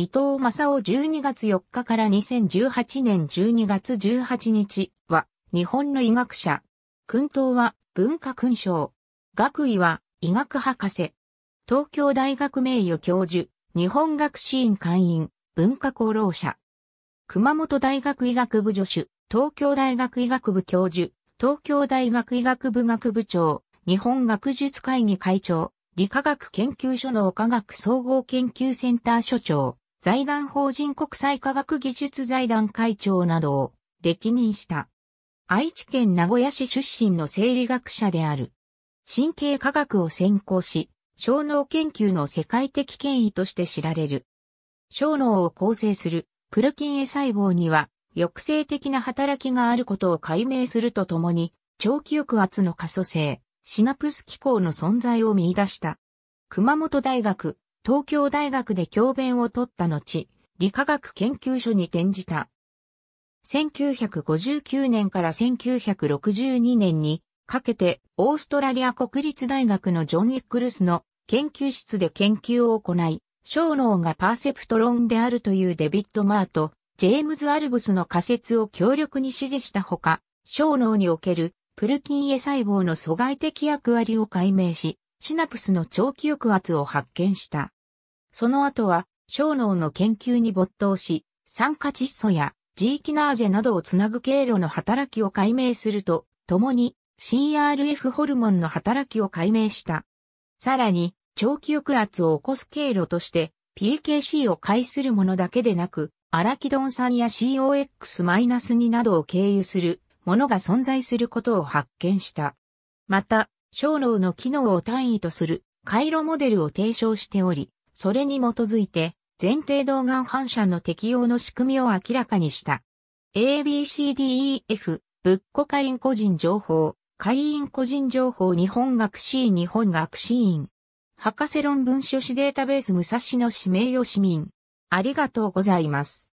伊藤正夫12月4日から2018年12月18日は日本の医学者。訓東は文化勲章。学位は医学博士。東京大学名誉教授、日本学士院会員、文化功労者。熊本大学医学部助手、東京大学医学部教授、東京大学医学部学部長、日本学術会議会長、理化学研究所の科学総合研究センター所長。財団法人国際科学技術財団会長などを歴任した。愛知県名古屋市出身の生理学者である。神経科学を専攻し、小脳研究の世界的権威として知られる。小脳を構成するプルキンエ細胞には抑制的な働きがあることを解明するとともに、長期抑圧の可塑性、シナプス機構の存在を見出した。熊本大学東京大学で教鞭を取った後、理化学研究所に転じた。1959年から1962年にかけてオーストラリア国立大学のジョン・イックルスの研究室で研究を行い、小脳がパーセプトロンであるというデビッド・マーとジェームズ・アルブスの仮説を強力に支持したほか、小脳におけるプルキンエ細胞の阻害的役割を解明し、シナプスの長期抑圧を発見した。その後は、小脳の研究に没頭し、酸化窒素やジーキナーゼなどをつなぐ経路の働きを解明すると、共に CRF ホルモンの働きを解明した。さらに、長期抑圧を起こす経路として、PKC を介するものだけでなく、アラキドン酸や COX-2 などを経由するものが存在することを発見した。また、小脳の機能を単位とする回路モデルを提唱しており、それに基づいて前提動眼反射の適用の仕組みを明らかにした。ABCDEF、仏庫会員個人情報、会員個人情報日本学士院日本学士院。博士論文書士データベース武蔵野氏名誉市民。ありがとうございます。